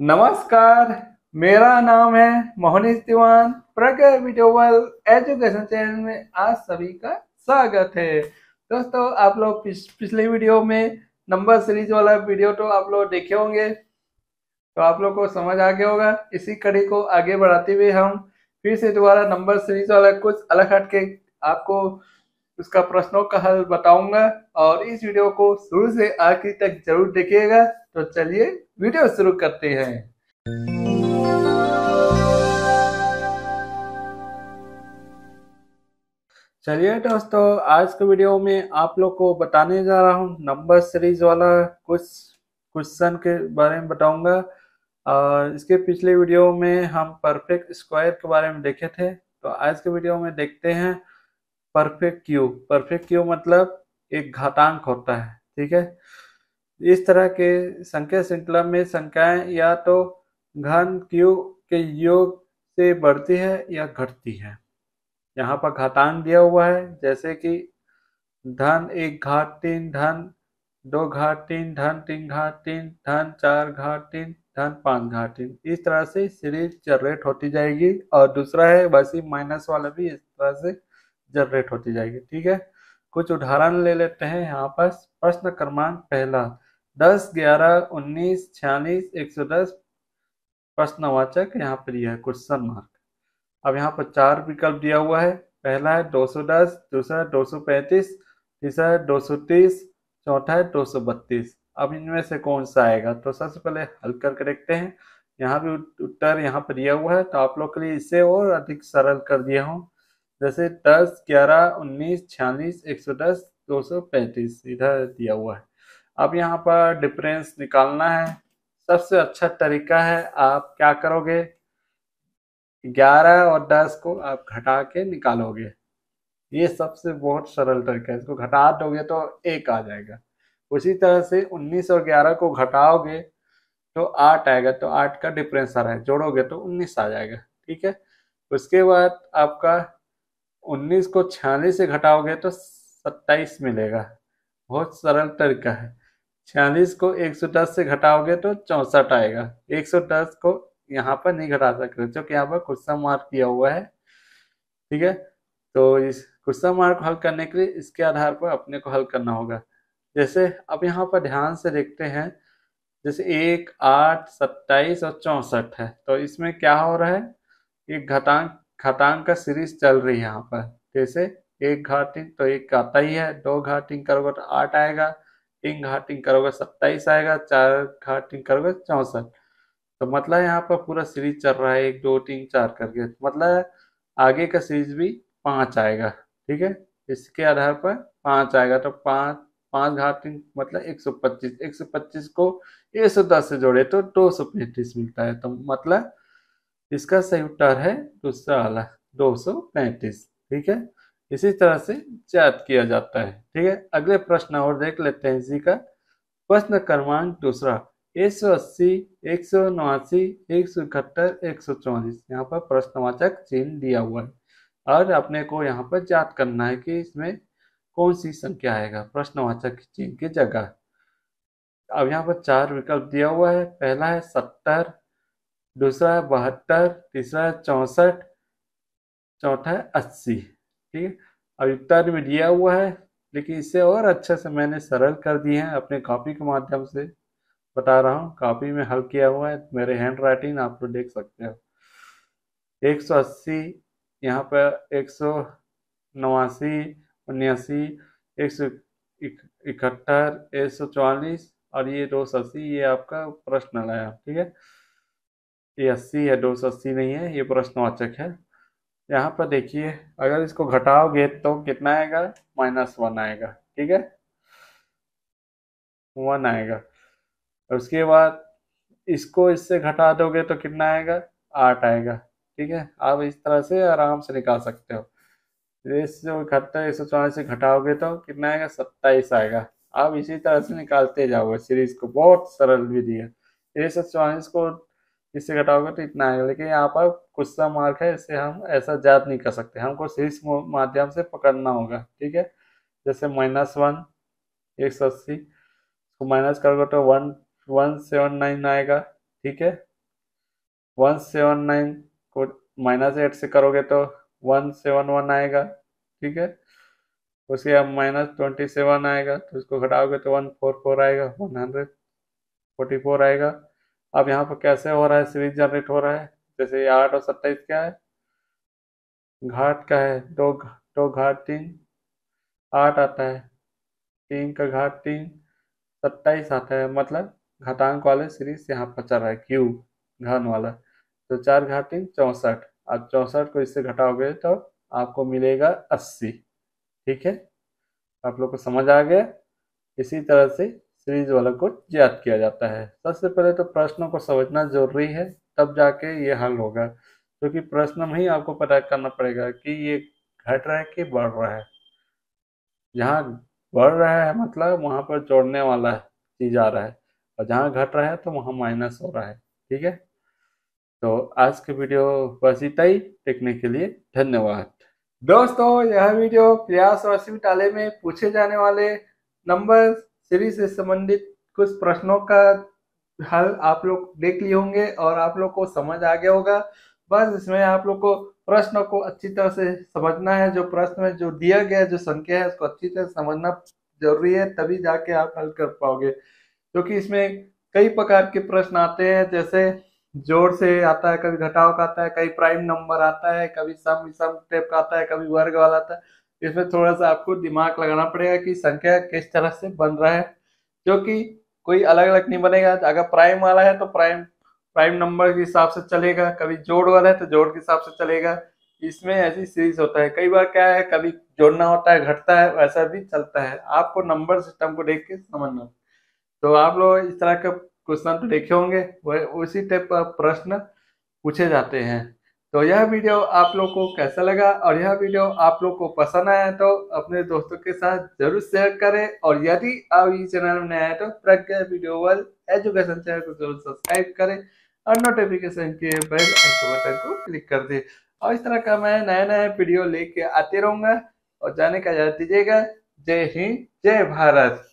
नमस्कार मेरा नाम है मोहनीश दीवान प्रगर विटोवल एजुकेशन चैनल में आज सभी का स्वागत है दोस्तों आप लोग पिछ, पिछले वीडियो में नंबर सीरीज वाला वीडियो तो आप लोग देखे होंगे तो आप लोग को समझ आ गया होगा इसी कड़ी को आगे बढ़ाते हुए हम फिर से दोबारा नंबर सीरीज वाला कुछ अलग हट के आपको उसका प्रश्नों का हल बताऊंगा और इस वीडियो को शुरू से आखिर तक जरूर देखिएगा तो चलिए वीडियो शुरू करते हैं चलिए दोस्तों आज के वीडियो में आप लोग को बताने जा रहा हूँ नंबर सीरीज वाला कुछ क्वेश्चन के बारे में बताऊंगा और इसके पिछले वीडियो में हम परफेक्ट स्क्वायर के बारे में देखे थे तो आज के वीडियो में देखते हैं परफेक्ट क्यू परफेक्ट क्यू मतलब एक घातांक होता है ठीक है इस तरह के संख्या श्रृंखला में संख्याएं या तो घन क्यू के योग से बढ़ती है या घटती है यहाँ पर घातांक दिया हुआ है जैसे कि धन एक घाट तीन धन दो घाट तीन धन तीन घाट तीन धन चार घाट तीन धन पांच घाट तीन इस तरह से सीरीज जनरेट होती जाएगी और दूसरा है वैसी माइनस वाला भी इस तरह से जनरेट होती जाएगी ठीक है कुछ उदाहरण ले लेते हैं यहाँ पर प्रश्न क्रमांक पहला दस ग्यारह उन्नीस छियालीस एक सौ दस प्रश्नवाचक यहाँ पर यह क्वेश्चन मार्क अब यहाँ पर चार विकल्प दिया हुआ है पहला है दो सौ दस दूसरा है पैंतीस तीसरा है तीस चौथा है दो सौ बत्तीस अब इनमें से कौन सा आएगा तो सबसे पहले हल करके देखते हैं यहाँ भी उत्तर यहाँ पर दिया हुआ है तो आप लोग के लिए इसे और अधिक सरल कर दिया हूँ जैसे दस ग्यारह उन्नीस छियालीस एक सौ दस दो सौ पैंतीस इधर दिया हुआ है अब यहाँ पर डिफरेंस निकालना है सबसे अच्छा तरीका है आप क्या करोगे 11 और 10 को आप घटा के निकालोगे ये सबसे बहुत सरल तरीका है इसको घटा दोगे तो एक आ जाएगा उसी तरह से 19 और 11 को घटाओगे तो 8 आएगा तो 8 का डिफरेंस आ रहा है जोड़ोगे तो 19 आ जाएगा ठीक है उसके बाद आपका 19 को छियालीस से घटाओगे तो 27 मिलेगा बहुत सरल तरीका है छियालीस को 110 से घटाओगे तो चौंसठ आएगा 110 को यहाँ पर नहीं घटा सकते क्योंकि यहाँ पर क्वेश्चन मार्क किया हुआ है ठीक है तो इस क्वेश्चन मार्क हल करने के लिए इसके आधार पर अपने को हल करना होगा जैसे अब यहाँ पर ध्यान से देखते हैं जैसे एक आठ सत्ताईस और चौंसठ है तो इसमें क्या हो रहा है एक घटांक घटांक का सीरीज चल रही है यहाँ पर जैसे एक घाटिंग तो एक आता ही है दो घाटिंग करोगे तो आठ आएगा टिंग हाटिंग करोगे सत्ताईस आएगा चार हाटिंग करोगे चौसठ तो मतलब यहाँ पर पूरा सीरीज चल रहा है एक दो तीन चार करके तो मतलब आगे का सीरीज भी पाँच आएगा ठीक है इसके आधार पर पाँच आएगा तो पाँच पाँच घाटिंग मतलब एक सौ पच्चीस एक सौ पच्चीस को एक सौ दस से जोड़े तो दो सौ पैंतीस मिलता है तो मतलब इसका सही उत्तर है दूसरा वाला दो सौ पैंतीस ठीक है इसी तरह से ज्ञात किया जाता है ठीक है अगले प्रश्न और देख लेते हैं इसी का प्रश्न क्रमांक दूसरा एक सौ अस्सी एक सौ नवासी एक सौ इकहत्तर एक सौ चौंतीस यहाँ पर प्रश्नवाचक चिन्ह दिया हुआ है और अपने को यहाँ पर ज्ञात करना है कि इसमें कौन सी संख्या आएगा प्रश्नवाचक चिन्ह की जगह अब यहाँ पर चार विकल्प दिया हुआ है पहला है सत्तर दूसरा है बहत्तर तीसरा है चौसठ चौथा है अस्सी ठीक है अब इफ्तार में दिया हुआ है लेकिन इसे और अच्छे से मैंने सरल कर दिए हैं अपने कॉपी के माध्यम से बता रहा हूँ कॉपी में हल किया हुआ है मेरे हैंड राइटिंग आप लोग देख सकते हो 180 सौ अस्सी यहाँ पर एक सौ नवासी उन्यासी एक सौ इकहत्तर एक सौ चालीस और ये दो सौ अस्सी ये आपका प्रश्न लाया ठीक है ये अस्सी है दो सौ अस्सी नहीं है ये प्रश्नवाचक है यहाँ पर देखिए अगर इसको घटाओगे तो कितना आएगा माइनस वन आएगा ठीक है वन आएगा उसके बाद इसको इससे घटा दोगे तो कितना आएगा आठ आएगा ठीक है आप इस तरह से आराम से निकाल सकते हो इस जो इकहत्तर एक सौ चौरासी से घटाओगे तो कितना आएगा सत्ताईस आएगा आप इसी तरह से निकालते जाओगे सीरीज को बहुत सरल विधि है एक सौ चौवालीस को इससे घटाओगे तो इतना आएगा लेकिन यहाँ पर कुछ सा मार्क है इससे हम ऐसा ज्ञात नहीं कर सकते हमको शीर्ष माध्यम से पकड़ना होगा ठीक है जैसे माइनस वन एक सौ अस्सी उसको माइनस करोगे तो वन वन सेवन नाइन आएगा ठीक है वन सेवन नाइन को माइनस एट से करोगे तो वन सेवन वन आएगा ठीक है उसके अब माइनस ट्वेंटी सेवन आएगा तो इसको घटाओगे तो वन फोर फोर आएगा वन हंड्रेड फोर्टी फोर आएगा अब यहाँ पर कैसे हो रहा है सीरीज जनरेट हो रहा है जैसे ये आठ और सत्ताईस क्या है घाट का है दो दो घाट तीन आठ आता है तीन का घाट तीन सत्ताईस आता है मतलब घटांक वाले सीरीज यहाँ पर चल रहा है क्यू घन वाला तो चार घाट तीन चौंसठ आप चौंसठ को इससे घटाओगे तो आपको मिलेगा अस्सी ठीक है आप लोग को समझ आ गया इसी तरह से सीरीज वाला को याद किया जाता है सबसे पहले तो प्रश्नों को समझना जरूरी है तब जाके ये हल होगा क्योंकि तो प्रश्न में ही आपको पता करना पड़ेगा कि ये घट रहा है कि बढ़ रहा है जहाँ बढ़ रहा है मतलब वहाँ पर जोड़ने वाला चीज आ रहा है और जहाँ घट रहा है तो वहाँ माइनस हो रहा है ठीक है तो आज के वीडियो बस इतना ही देखने के लिए धन्यवाद दोस्तों यह वीडियो प्रयास और शिविटाले में पूछे जाने वाले नंबर सीरीज से संबंधित कुछ प्रश्नों का हल आप लोग देख लिए होंगे और आप लोग को समझ आ गया होगा बस इसमें आप लोग को प्रश्न को अच्छी तरह से समझना है जो प्रश्न में जो दिया गया जो संख्या है उसको अच्छी तरह समझना जरूरी है तभी जाके आप हल कर पाओगे क्योंकि तो इसमें कई प्रकार के प्रश्न आते हैं जैसे जोर से आता है कभी घटाव का आता है कभी प्राइम नंबर आता है कभी सम सम टेप का आता है कभी वर्ग वाला आता है इसमें थोड़ा सा आपको दिमाग लगाना पड़ेगा कि संख्या किस तरह से बन रहा है क्योंकि कोई अलग अलग नहीं बनेगा अगर प्राइम वाला है तो प्राइम प्राइम नंबर के हिसाब से चलेगा कभी जोड़ वाला है तो जोड़ के हिसाब से चलेगा इसमें ऐसी सीरीज होता है कई बार क्या है कभी जोड़ना होता है घटता है वैसा भी चलता है आपको नंबर सिस्टम को देख के समझना तो आप लोग इस तरह के क्वेश्चन तो देखे होंगे वह उसी टाइप का प्रश्न पूछे जाते हैं तो यह वीडियो आप लोग को कैसा लगा और यह वीडियो आप लोग को पसंद आया तो अपने दोस्तों के साथ जरूर शेयर करें और यदि आप इस चैनल में नए आए तो Pragya video world education channel को जरूर सब्सक्राइब करें और नोटिफिकेशन के बेल आइकन बटन को क्लिक कर दें और इस तरह का मैं नया नया वीडियो लेके आते रहूंगा और जाने का याद दीजिएगा जय हिंद जय भारत